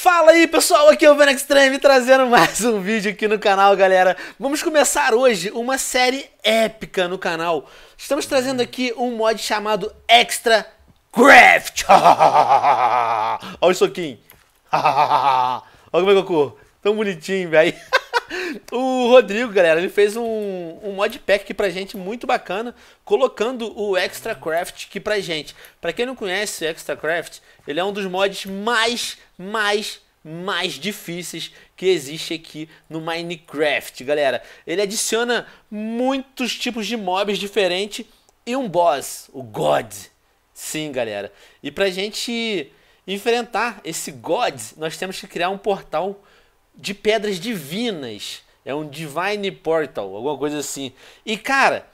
Fala aí pessoal, aqui é o Ben Extreme trazendo mais um vídeo aqui no canal, galera. Vamos começar hoje uma série épica no canal. Estamos trazendo aqui um mod chamado Extra Craft. Olha o soquinho. Olha como é que eu corro. Tão bonitinho, velho. o Rodrigo, galera, ele fez um, um mod pack aqui pra gente muito bacana, colocando o Extra Craft aqui pra gente. Pra quem não conhece o Extra Craft, ele é um dos mods mais, mais, mais difíceis que existe aqui no Minecraft, galera. Ele adiciona muitos tipos de mobs diferentes e um boss, o God. Sim, galera. E pra gente enfrentar esse God, nós temos que criar um portal de pedras divinas. É um Divine Portal, alguma coisa assim. E cara,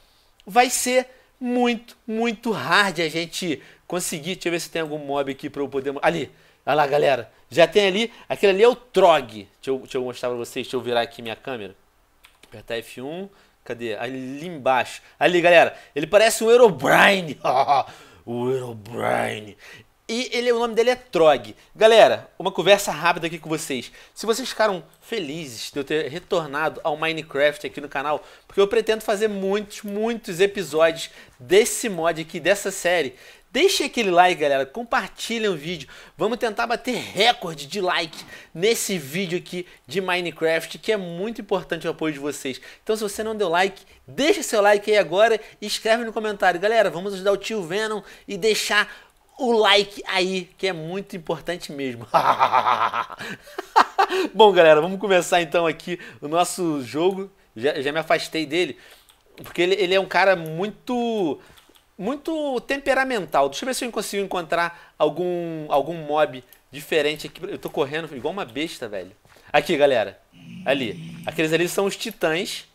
vai ser muito, muito hard a gente conseguir. Deixa eu ver se tem algum mob aqui pra eu poder. Ali! Olha lá, galera. Já tem ali. Aquele ali é o Trog. Deixa eu, deixa eu mostrar pra vocês. Deixa eu virar aqui minha câmera. Apertar F1. Cadê? Ali embaixo. Ali, galera. Ele parece um Herobrine. o Herobrine. E ele, o nome dele é Trog. Galera, uma conversa rápida aqui com vocês. Se vocês ficaram felizes de eu ter retornado ao Minecraft aqui no canal, porque eu pretendo fazer muitos, muitos episódios desse mod aqui, dessa série. Deixe aquele like, galera, compartilha o vídeo. Vamos tentar bater recorde de like nesse vídeo aqui de Minecraft, que é muito importante o apoio de vocês. Então, se você não deu like, deixa seu like aí agora e escreve no comentário. Galera, vamos ajudar o tio Venom e deixar o like aí, que é muito importante mesmo. Bom, galera, vamos começar então aqui o nosso jogo. Já, já me afastei dele, porque ele, ele é um cara muito muito temperamental. Deixa eu ver se eu consigo encontrar algum, algum mob diferente aqui. Eu tô correndo igual uma besta, velho. Aqui, galera. Ali. Aqueles ali são os titãs.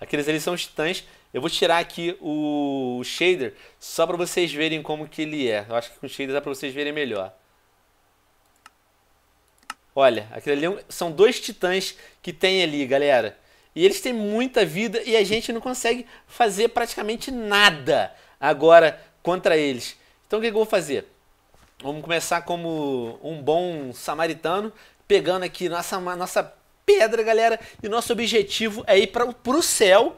Aqueles ali são os titãs. Eu vou tirar aqui o shader só para vocês verem como que ele é. Eu acho que com shader dá para vocês verem melhor. Olha, aquele ali é são dois titãs que tem ali, galera. E eles têm muita vida e a gente não consegue fazer praticamente nada agora contra eles. Então o que, que eu vou fazer? Vamos começar como um bom samaritano, pegando aqui nossa, nossa pedra, galera. E nosso objetivo é ir para o céu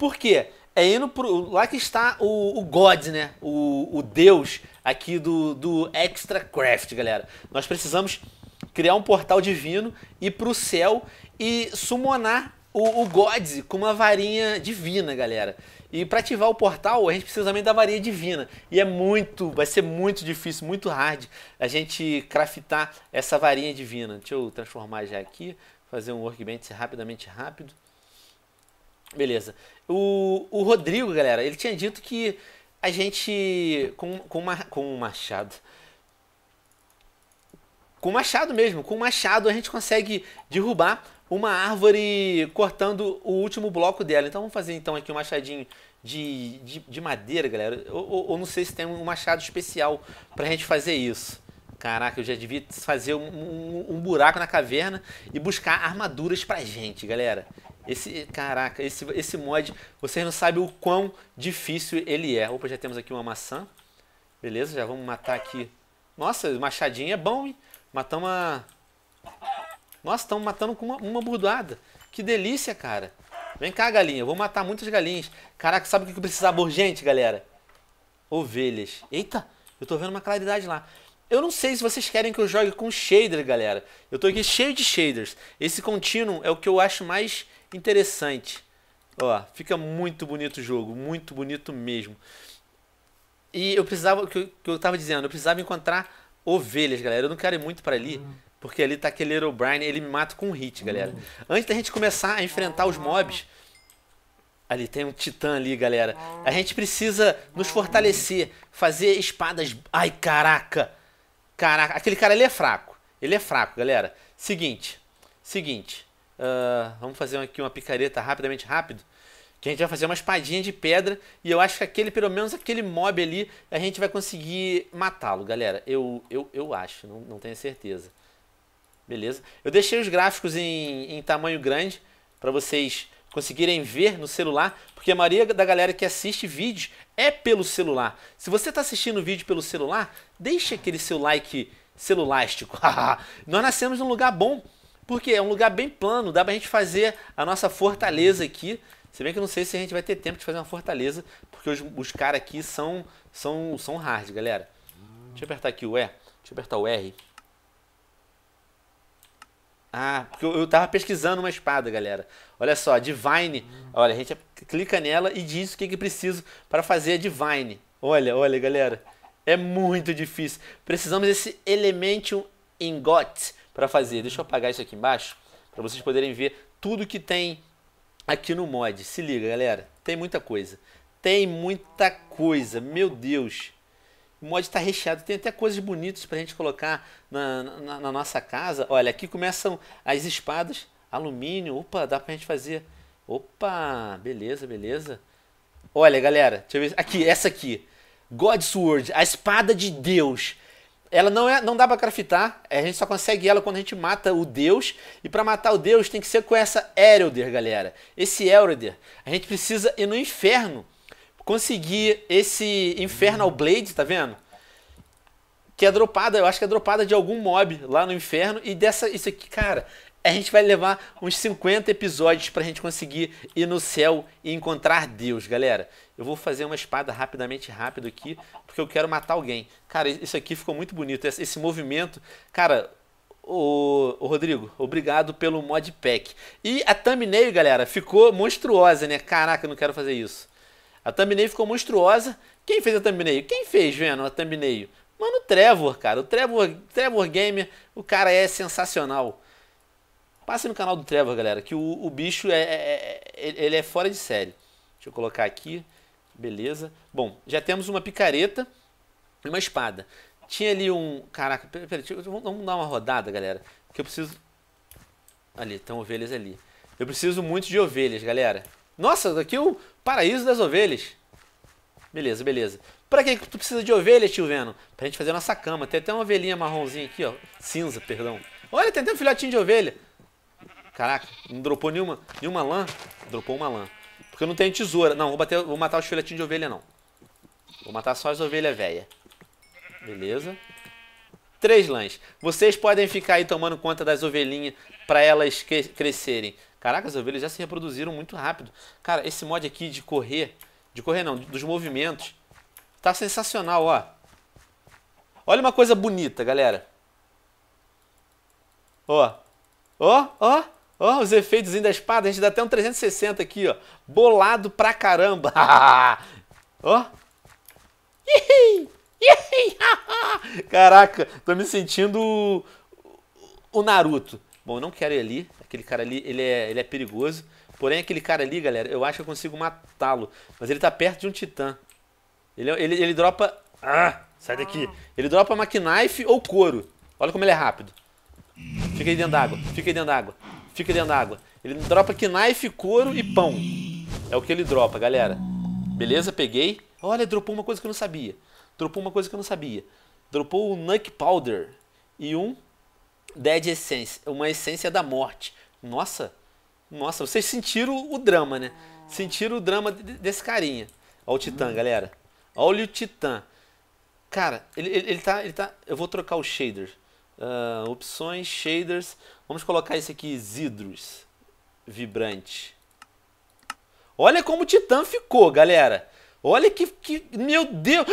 por quê? É indo pro. Lá que está o, o God, né? O, o Deus aqui do, do Extra Craft, galera. Nós precisamos criar um portal divino, ir pro céu e summonar o, o God com uma varinha divina, galera. E para ativar o portal, a gente precisa também da varinha divina. E é muito, vai ser muito difícil, muito hard a gente craftar essa varinha divina. Deixa eu transformar já aqui, fazer um workbench rapidamente rápido. Beleza. O, o Rodrigo, galera, ele tinha dito que a gente. Com, com, com o Machado. Com o Machado mesmo, com o Machado a gente consegue derrubar uma árvore cortando o último bloco dela. Então vamos fazer então aqui um machadinho de, de, de madeira, galera. Ou, ou, não sei se tem um machado especial pra gente fazer isso. Caraca, eu já devia fazer um, um, um buraco na caverna e buscar armaduras pra gente, galera. Esse, caraca, esse, esse mod, vocês não sabem o quão difícil ele é. Opa, já temos aqui uma maçã. Beleza, já vamos matar aqui. Nossa, machadinha é bom, hein? Matamos uma... Nossa, estamos matando com uma, uma burdoada. Que delícia, cara. Vem cá, galinha. Eu vou matar muitas galinhas. Caraca, sabe o que eu precisava urgente, galera? Ovelhas. Eita, eu tô vendo uma claridade lá. Eu não sei se vocês querem que eu jogue com shader, galera. Eu tô aqui cheio de shaders. Esse contínuo é o que eu acho mais interessante. Ó, fica muito bonito o jogo, muito bonito mesmo. E eu precisava, que eu, que eu tava dizendo, eu precisava encontrar ovelhas, galera. Eu não quero ir muito para ali, hum. porque ali tá aquele O'Brien, ele me mata com um hit, galera. Hum. Antes da gente começar a enfrentar os mobs, ali tem um titã ali, galera. A gente precisa nos fortalecer, fazer espadas. Ai, caraca. Caraca, aquele cara ali é fraco. Ele é fraco, galera. Seguinte, seguinte. Uh, vamos fazer aqui uma picareta rapidamente, rápido. Que a gente vai fazer uma espadinha de pedra. E eu acho que aquele, pelo menos aquele mob ali, a gente vai conseguir matá-lo, galera. Eu, eu, eu acho, não, não tenho certeza. Beleza? Eu deixei os gráficos em, em tamanho grande para vocês conseguirem ver no celular, porque a maioria da galera que assiste vídeos é pelo celular. Se você está assistindo vídeo pelo celular, deixa aquele seu like celulástico. Nós nascemos num lugar bom porque é um lugar bem plano, dá pra gente fazer a nossa fortaleza aqui. Se bem que eu não sei se a gente vai ter tempo de fazer uma fortaleza, porque os, os caras aqui são, são, são hard, galera. Deixa eu apertar aqui o E. Deixa eu apertar o R. Ah, porque eu, eu tava pesquisando uma espada, galera. Olha só, Divine. Olha, a gente clica nela e diz o que, que preciso para fazer a Divine. Olha, olha, galera. É muito difícil. Precisamos desse Elementium Ingot para fazer. Deixa eu apagar isso aqui embaixo para vocês poderem ver tudo que tem aqui no mod. Se liga, galera, tem muita coisa. Tem muita coisa, meu Deus. O mod está recheado, tem até coisas bonitas para a gente colocar na, na, na, nossa casa. Olha, aqui começam as espadas, alumínio, opa, dá para a gente fazer. Opa, beleza, beleza. Olha, galera, deixa eu ver, aqui, essa aqui. God Sword, a espada de Deus ela não, é, não dá para craftar, é, a gente só consegue ela quando a gente mata o deus, e para matar o deus tem que ser com essa Elder, galera. Esse Elder, a gente precisa ir no inferno, conseguir esse Infernal Blade, tá vendo? Que é dropada, eu acho que é dropada de algum mob lá no inferno, e dessa, isso aqui, cara, a gente vai levar uns 50 episódios para a gente conseguir ir no céu e encontrar Deus, galera. Eu vou fazer uma espada rapidamente, rápido aqui, porque eu quero matar alguém. Cara, isso aqui ficou muito bonito, esse, movimento. Cara, o, o, Rodrigo, obrigado pelo mod pack. E a thumbnail, galera, ficou monstruosa, né? Caraca, eu não quero fazer isso. A thumbnail ficou monstruosa. Quem fez a thumbnail? Quem fez, Venom, a thumbnail? Mano, o Trevor, cara. O Trevor, Trevor Gamer, o cara é sensacional. Passe no canal do Trevor, galera, que o, o bicho é, é, é ele é fora de série. Deixa eu colocar aqui. Beleza. Bom, já temos uma picareta e uma espada. Tinha ali um... Caraca, peraí, pera, vamos dar uma rodada, galera. Que eu preciso... Ali, estão ovelhas ali. Eu preciso muito de ovelhas, galera. Nossa, aqui é o paraíso das ovelhas. Beleza, beleza. Pra que tu precisa de ovelhas, tio Venom? Pra gente fazer nossa cama. Tem até uma ovelhinha marronzinha aqui, ó. Cinza, perdão. Olha, tem até um filhotinho de ovelha. Caraca, não dropou nenhuma, nenhuma lã? Dropou uma lã. Porque eu não tenho tesoura. Não, vou, bater, vou matar os filhotinhos de ovelha, não. Vou matar só as ovelhas velhas. Beleza. Três lãs. Vocês podem ficar aí tomando conta das ovelhinhas para elas crescerem. Caraca, as ovelhas já se reproduziram muito rápido. Cara, esse mod aqui de correr... De correr não, dos movimentos. Tá sensacional, ó. Olha uma coisa bonita, galera. Ó. Ó, ó. Ó, oh, os efeitos da espada, a gente dá até um 360 aqui, ó. Bolado pra caramba. ó. Caraca, tô me sentindo o Naruto. Bom, eu não quero ir ali. Aquele cara ali, ele é, ele é perigoso. Porém, aquele cara ali, galera, eu acho que eu consigo matá-lo. Mas ele tá perto de um titã. Ele, ele, ele dropa... Ah, sai daqui. Ele dropa McKnife ou couro. Olha como ele é rápido. Fica aí dentro d'água. Fica aí dentro d'água fica dentro da água. Ele dropa knife, couro e pão. É o que ele dropa, galera. Beleza? Peguei. Olha, dropou uma coisa que eu não sabia. Dropou uma coisa que eu não sabia. Dropou o um Nuck Powder e um Dead Essence. Uma essência da morte. Nossa, nossa, vocês sentiram o drama, né? Sentiram o drama desse carinha. Olha o Titã, uhum. galera. Olha o Titã. Cara, ele, ele, ele, tá, ele tá... Eu vou trocar o shader. Uh, opções, shaders. Vamos colocar esse aqui, Zidros. Vibrante. Olha como o Titã ficou, galera. Olha que... que meu Deus!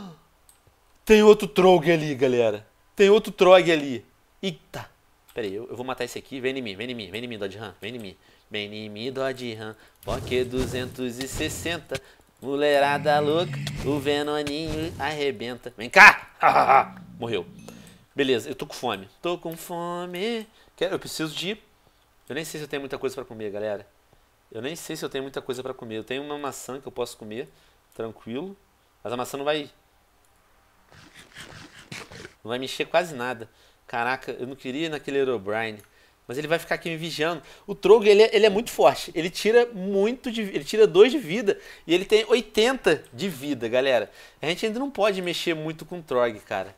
Tem outro Trog ali, galera. Tem outro Trog ali. Eita. Pera aí, eu, eu, vou matar esse aqui. Vem em mim, vem em mim, vem em mim, Dodge Ram. Vem em mim. Vem em mim, Dodge Ram. Porque 260. Mulherada louca. O Venoninho arrebenta. Vem cá! Morreu. Beleza, eu tô com fome. Tô com fome. eu preciso de. Eu nem sei se eu tenho muita coisa para comer, galera. Eu nem sei se eu tenho muita coisa para comer. Eu tenho uma maçã que eu posso comer, tranquilo. Mas a maçã não vai. Não vai mexer quase nada. Caraca, eu não queria ir naquele Herobrine. Mas ele vai ficar aqui me vigiando. O Trogo, ele, é, ele é muito forte. Ele tira muito de Ele tira 2 de vida. E ele tem 80 de vida, galera. A gente ainda não pode mexer muito com o Trog, cara.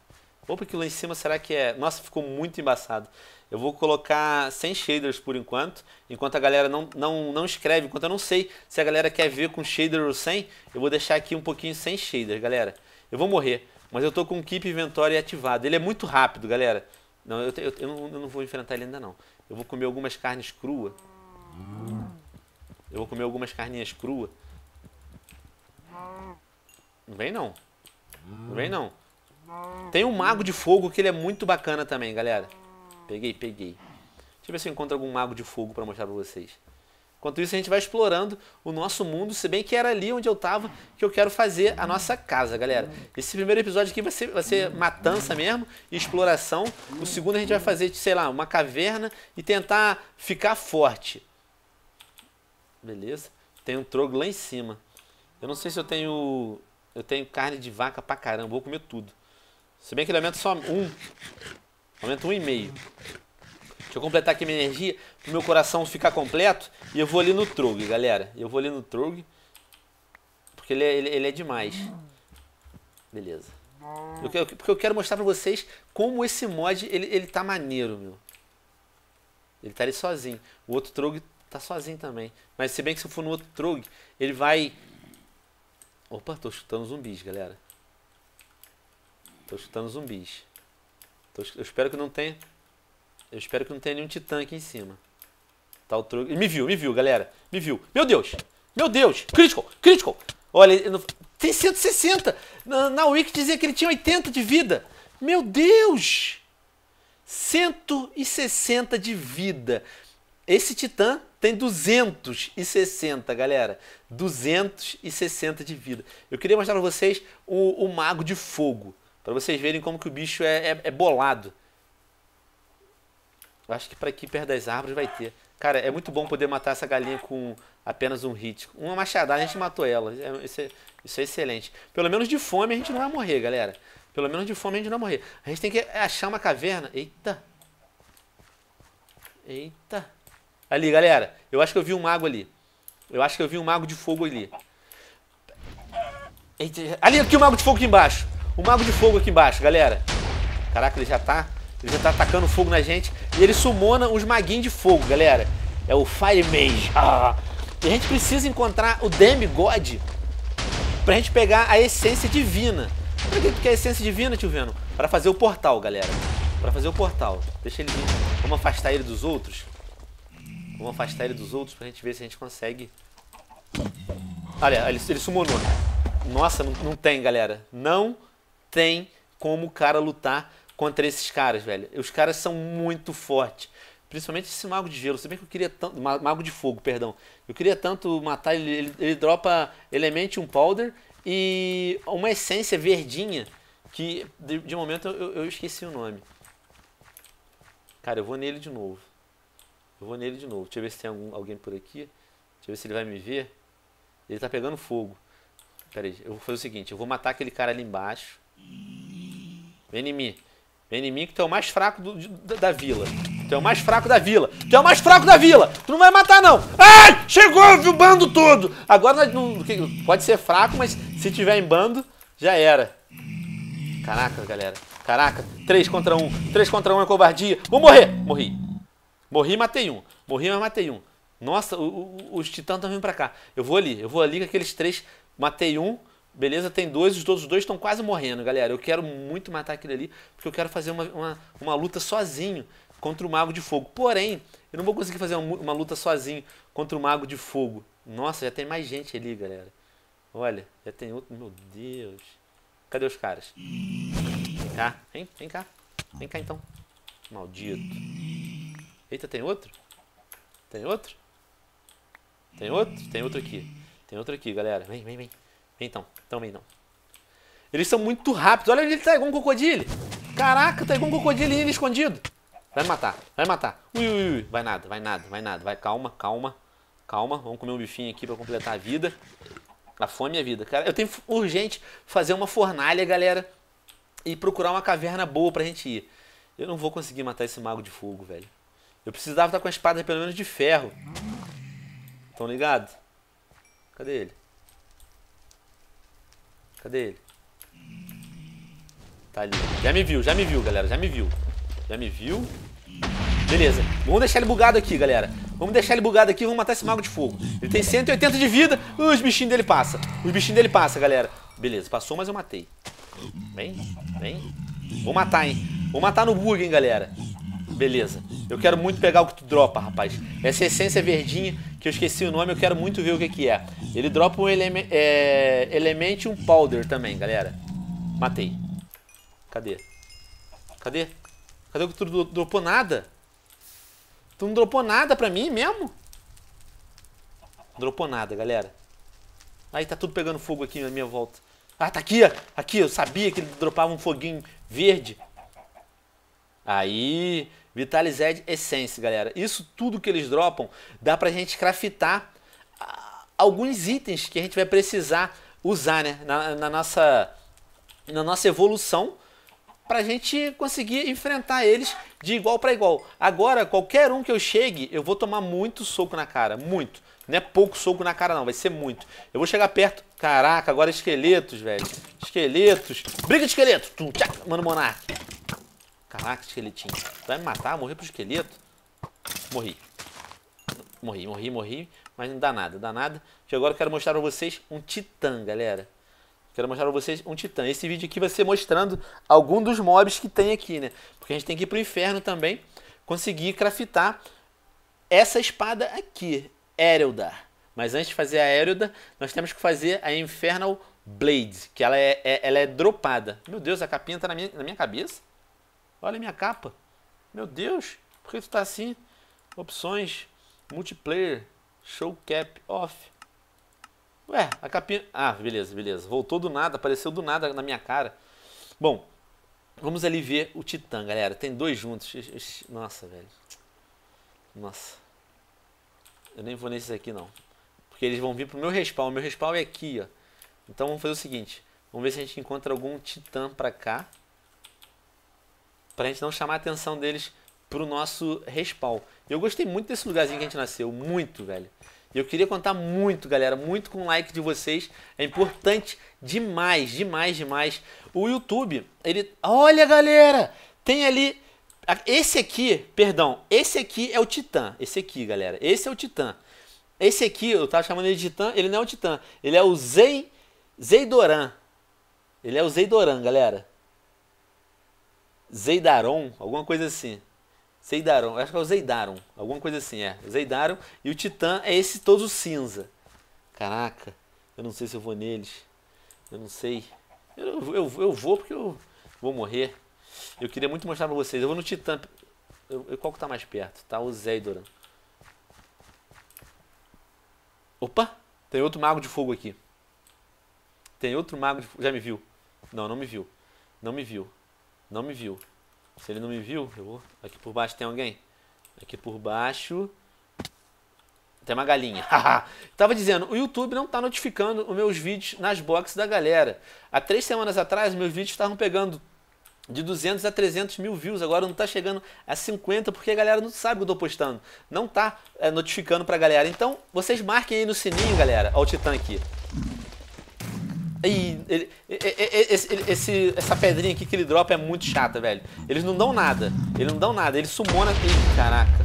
Opa, aquilo lá em cima, será que é... Nossa, ficou muito embaçado. Eu vou colocar sem shaders por enquanto, enquanto a galera não, não, não escreve, enquanto eu não sei se a galera quer ver com shader ou sem, eu vou deixar aqui um pouquinho sem shaders, galera. Eu vou morrer, mas eu tô com o Keep Inventory ativado. Ele é muito rápido, galera. Não, eu, eu, eu, não, eu não vou enfrentar ele ainda não. Eu vou comer algumas carnes cruas. Eu vou comer algumas carninhas cruas. Não vem não. Não vem não. Tem um mago de fogo que ele é muito bacana também, galera. Peguei, peguei. Deixa eu ver se eu encontro algum mago de fogo para mostrar para vocês. Enquanto isso, a gente vai explorando o nosso mundo, se bem que era ali onde eu estava que eu quero fazer a nossa casa, galera. Esse primeiro episódio aqui vai ser, vai ser matança mesmo, exploração. O segundo a gente vai fazer, sei lá, uma caverna e tentar ficar forte. Beleza. Tem um trogo lá em cima. Eu não sei se eu tenho... Eu tenho carne de vaca pra caramba, vou comer tudo. Se bem que ele aumenta só um. Aumenta um e meio. Deixa eu completar aqui minha energia, pro meu coração ficar completo. E eu vou ali no trug galera. Eu vou ali no trug Porque ele é, ele, ele é demais. Beleza. Eu, eu, porque eu quero mostrar pra vocês como esse mod, ele, ele tá maneiro, meu. Ele tá ali sozinho. O outro trug tá sozinho também. Mas se bem que se eu for no outro trug ele vai... Opa, tô chutando zumbis, galera. Tô escutando zumbis. Tô, eu espero que não tenha. Eu espero que não tenha nenhum titã aqui em cima. Tá o truque. Me viu, me viu, galera. Me viu. Meu Deus! Meu Deus! Critical! Critical! Olha, ele não... tem 160! Na, na Wiki dizia que ele tinha 80 de vida. Meu Deus! 160 de vida. Esse titã tem 260, galera. 260 de vida. Eu queria mostrar pra vocês o, o Mago de Fogo. Para vocês verem como que o bicho é, é, é bolado. Eu acho que para aqui perto das árvores vai ter. Cara, é muito bom poder matar essa galinha com apenas um hit. Uma machadada a gente matou ela. É, isso é, isso é excelente. Pelo menos de fome a gente não vai morrer, galera. Pelo menos de fome a gente não vai morrer. A gente tem que achar uma caverna. Eita. Eita. Ali, galera. Eu acho que eu vi um mago ali. Eu acho que eu vi um mago de fogo ali. Eita. Ali, aqui o mago de fogo aqui embaixo. O Mago de Fogo aqui embaixo, galera. Caraca, ele já tá... Ele já tá atacando fogo na gente. E ele sumona os maguinhos de fogo, galera. É o Fire Mage. Ah. E a gente precisa encontrar o Demigod pra gente pegar a essência divina. Pra que é a essência divina, tio Veno? Pra fazer o portal, galera. Pra fazer o portal. Deixa ele vir. Vamos afastar ele dos outros. Vamos afastar ele dos outros pra gente ver se a gente consegue. Olha, ele, ele sumonou. Nossa, não, não tem, galera. Não tem como o cara lutar contra esses caras, velho. Os caras são muito fortes. Principalmente esse mago de gelo. Se bem que eu queria tanto. Mago de fogo, perdão. Eu queria tanto matar ele. Ele, ele dropa um Powder e uma essência verdinha. Que de, de momento eu, eu, esqueci o nome. Cara, eu vou nele de novo. Eu vou nele de novo. Deixa eu ver se tem algum, alguém por aqui. Deixa eu ver se ele vai me ver. Ele tá pegando fogo. Pera aí, eu vou fazer o seguinte: eu vou matar aquele cara ali embaixo. Vem em mim. Vem em mim que tu é o mais fraco do, da, da, vila. Tu é o mais fraco da vila. Tu é o mais fraco da vila. Tu não vai matar, não. Ai! Chegou viu, o bando todo. Agora não, pode ser fraco, mas se tiver em bando, já era. Caraca, galera. Caraca. 3 contra 1. Um. 3 contra 1 um é covardia. Vou morrer. Morri. Morri e matei um. Morri, mas matei um. Nossa, o, o, os titãs estão vindo pra cá. Eu vou ali. Eu vou ali com aqueles três. Matei um. Beleza? Tem dois, os outros dois estão quase morrendo, galera. Eu quero muito matar aquele ali, porque eu quero fazer uma, uma, uma luta sozinho contra o Mago de Fogo. Porém, eu não vou conseguir fazer uma, uma luta sozinho contra o Mago de Fogo. Nossa, já tem mais gente ali, galera. Olha, já tem outro. Meu Deus. Cadê os caras? Vem cá, vem, vem cá. Vem cá então. Maldito. Eita, tem outro? Tem outro? Tem outro? Tem outro aqui. Tem outro aqui, galera. Vem, vem, vem. Então, também não. Eles são muito rápidos. Olha, ele tá igual um cocodilo. Caraca, tá igual um cocodilo ele escondido. Vai me matar, vai me matar. Ui, ui, ui. Vai nada, vai nada, vai nada. Vai, calma, calma, calma. Vamos comer um bifinho aqui pra completar a vida. A fome é vida. Cara, eu tenho urgente fazer uma fornalha, galera. E procurar uma caverna boa pra gente ir. Eu não vou conseguir matar esse mago de fogo, velho. Eu precisava estar com a espada pelo menos de ferro. Tão ligado? Cadê ele? Cadê ele? Tá ali. Já me viu, já me viu, galera. Já me viu. Já me viu. Beleza. Vamos deixar ele bugado aqui, galera. Vamos deixar ele bugado aqui vamos matar esse mago de fogo. Ele tem 180 de vida. os bichinhos dele passa. Os bichinhos dele passa, galera. Beleza, passou, mas eu matei. Vem, vem. Vou matar, hein. Vou matar no bug, hein, galera. Beleza. Eu quero muito pegar o que tu dropa, rapaz. Essa essência verdinha que eu esqueci o nome, eu quero muito ver o que, que é. Ele dropa um elemento é, um Powder também, galera. Matei. Cadê? Cadê? Cadê que tu dropou nada? Tu não dropou nada pra mim mesmo? Dropou nada, galera. Aí tá tudo pegando fogo aqui na minha volta. Ah, tá aqui, Aqui, eu sabia que ele dropava um foguinho verde. Aí, Vitalized é Essence, galera. Isso tudo que eles dropam dá pra gente craftar ah, alguns itens que a gente vai precisar usar, né? Na, na nossa, na nossa evolução pra gente conseguir enfrentar eles de igual para igual. Agora, qualquer um que eu chegue, eu vou tomar muito soco na cara, muito. Não é pouco soco na cara não, vai ser muito. Eu vou chegar perto. Caraca, agora esqueletos, velho. Esqueletos. Briga de esqueleto. Mano, monarca. Caraca, esqueletinho. Vai me matar? Morrer pro esqueleto? Morri. Morri, morri, morri. Mas não dá nada, dá nada. E agora eu quero mostrar pra vocês um titã, galera. Quero mostrar pra vocês um titã. Esse vídeo aqui vai ser mostrando algum dos mobs que tem aqui, né? Porque a gente tem que ir pro inferno também. Conseguir craftar essa espada aqui. Ereldar. Mas antes de fazer a Ereldar, nós temos que fazer a Infernal Blade. Que ela é, é ela é dropada. Meu Deus, a capinha tá na minha, na minha cabeça. Olha a minha capa. Meu Deus, por que tu tá assim? Opções, multiplayer, show cap off. Ué, a capinha... Ah, beleza, beleza. Voltou do nada, apareceu do nada na minha cara. Bom, vamos ali ver o Titã, galera. Tem dois juntos. Nossa, velho. Nossa. Eu nem vou nesses aqui, não. Porque eles vão vir pro meu respawn. Meu respawn é aqui, ó. Então vamos fazer o seguinte. Vamos ver se a gente encontra algum Titã pra cá para a gente não chamar a atenção deles para o nosso respawn. Eu gostei muito desse lugarzinho que a gente nasceu, muito, velho. E eu queria contar muito, galera, muito com o like de vocês. É importante demais, demais, demais. O YouTube, ele... Olha, galera! Tem ali... Esse aqui, perdão, esse aqui é o Titã. Esse aqui, galera. Esse é o Titã. Esse aqui, eu tava chamando ele de Titã, ele não é o Titã. Ele é o Zei... Zeidoran. Ele é o Zeidoran, galera. Zeidaron, alguma coisa assim. Zeidaron, acho que é o Zeidaron, alguma coisa assim, é. Zeidaron e o Titã é esse todo cinza. Caraca, eu não sei se eu vou neles. Eu não sei. Eu, eu, eu vou porque eu vou morrer. Eu queria muito mostrar pra vocês. Eu vou no Titã. Eu, eu, qual que tá mais perto? Tá o Zeidoran. Opa! Tem outro mago de fogo aqui. Tem outro mago de fogo. Já me viu? Não, não me viu. Não me viu. Não me viu. Se ele não me viu, eu vou. Aqui por baixo tem alguém? Aqui por baixo. Tem uma galinha. Tava dizendo, o YouTube não tá notificando os meus vídeos nas boxes da galera. Há três semanas atrás, meus vídeos estavam pegando de 200 a 300 mil views. Agora não tá chegando a 50 porque a galera não sabe o que eu tô postando. Não tá é, notificando pra galera. Então, vocês marquem aí no sininho, galera. Ó o Titã aqui. E ele, esse, esse, essa pedrinha aqui que ele dropa é muito chata, velho. Eles não dão nada. Eles não dão nada. Ele sumona. Ih, caraca.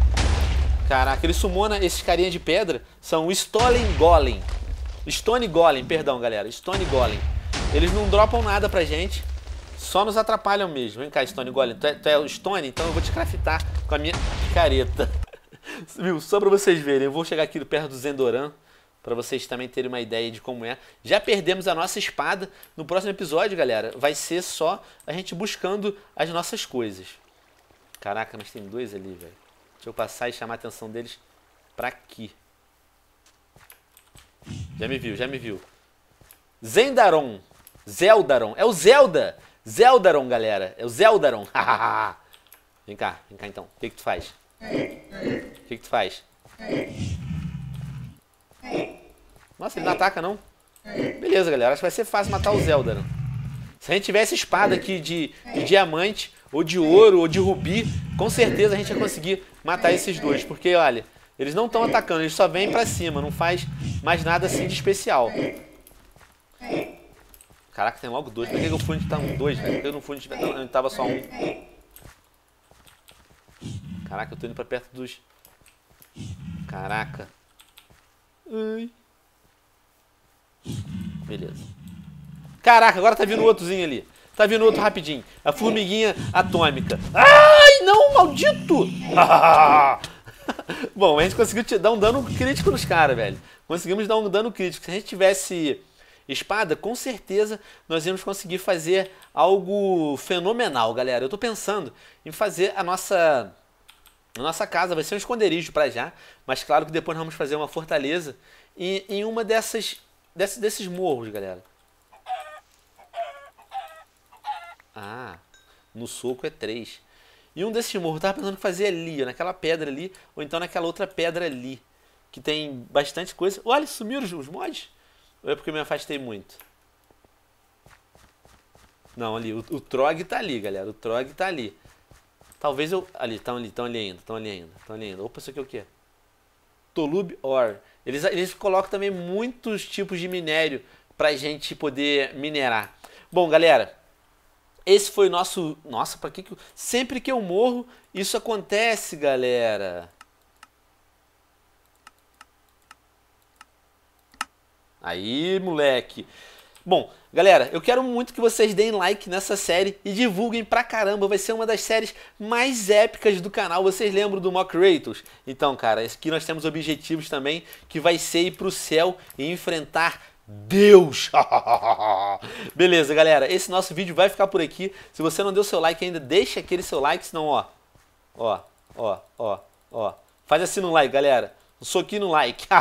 Caraca, ele sumona esses carinha de pedra. São Stolen Golem. Stone Golem, perdão, galera. Stone Golem. Eles não dropam nada pra gente. Só nos atrapalham mesmo. Vem cá, Stone Golem. Tu é, tu é o Stone? Então eu vou te craftar com a minha picareta. Viu? Só pra vocês verem. Eu vou chegar aqui perto do Zendoran para vocês também terem uma ideia de como é. Já perdemos a nossa espada. No próximo episódio, galera, vai ser só a gente buscando as nossas coisas. Caraca, mas tem dois ali, velho. Deixa eu passar e chamar a atenção deles pra aqui. Já me viu, já me viu. Zendaron. Zeldaron. É o Zelda. Zeldaron, galera. É o Zeldaron. vem cá, vem cá então. O que, que tu faz? O que, que tu faz? Nossa, ele não ataca não. Beleza, galera. Acho que vai ser fácil matar o né? Se a gente tivesse espada aqui de, de diamante, ou de ouro, ou de rubi, com certeza a gente ia conseguir matar esses dois. Porque, olha, eles não estão atacando, eles só vêm pra cima. Não faz mais nada assim de especial. Caraca, tem logo dois. Por que, que o Funit tá um dois? Né? Por que no Funit tá- não, tava só um? Caraca, eu tô indo pra perto dos... Caraca. Ai. Beleza. Caraca, agora tá vindo outrozinho ali. Tá vindo outro rapidinho. A formiguinha atômica. Ai, não, maldito! Bom, a gente conseguiu dar um dano crítico nos caras, velho. Conseguimos dar um dano crítico. Se a gente tivesse espada, com certeza nós íamos conseguir fazer algo fenomenal, galera. Eu tô pensando em fazer a nossa a nossa casa, vai ser um esconderijo para já, mas claro que depois nós vamos fazer uma fortaleza e em uma dessas desse, desses morros, galera. Ah, no soco é 3. E um desses morros, eu tava pensando que fazer ali, ó, naquela pedra ali, ou então naquela outra pedra ali. Que tem bastante coisa. Olha, sumiram os mods? Ou é porque eu me afastei muito? Não, ali, o, o Trog tá ali, galera. O Trog tá ali. Talvez eu... Ali, estão ali, estão ali ainda, estão ali ainda, estão ali ainda. Opa, isso aqui é o quê? Tolub Ore. Eles, eles colocam também muitos tipos de minério para a gente poder minerar. Bom, galera, esse foi o nosso... Nossa, para que que... Sempre que eu morro, isso acontece, galera. Aí, moleque. Bom, Galera, eu quero muito que vocês deem like nessa série e divulguem pra caramba. Vai ser uma das séries mais épicas do canal. Vocês lembram do Mock Ratos? Então, cara, aqui nós temos objetivos também, que vai ser ir pro céu e enfrentar Deus! Beleza, galera. Esse nosso vídeo vai ficar por aqui. Se você não deu seu like ainda, deixa aquele seu like, senão, ó. Ó, ó, ó, ó. Faz assim no like, galera. Um soquinho no like.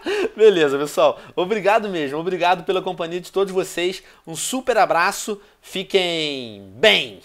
Beleza, pessoal. Obrigado mesmo. Obrigado pela companhia de todos vocês. Um super abraço. Fiquem bem.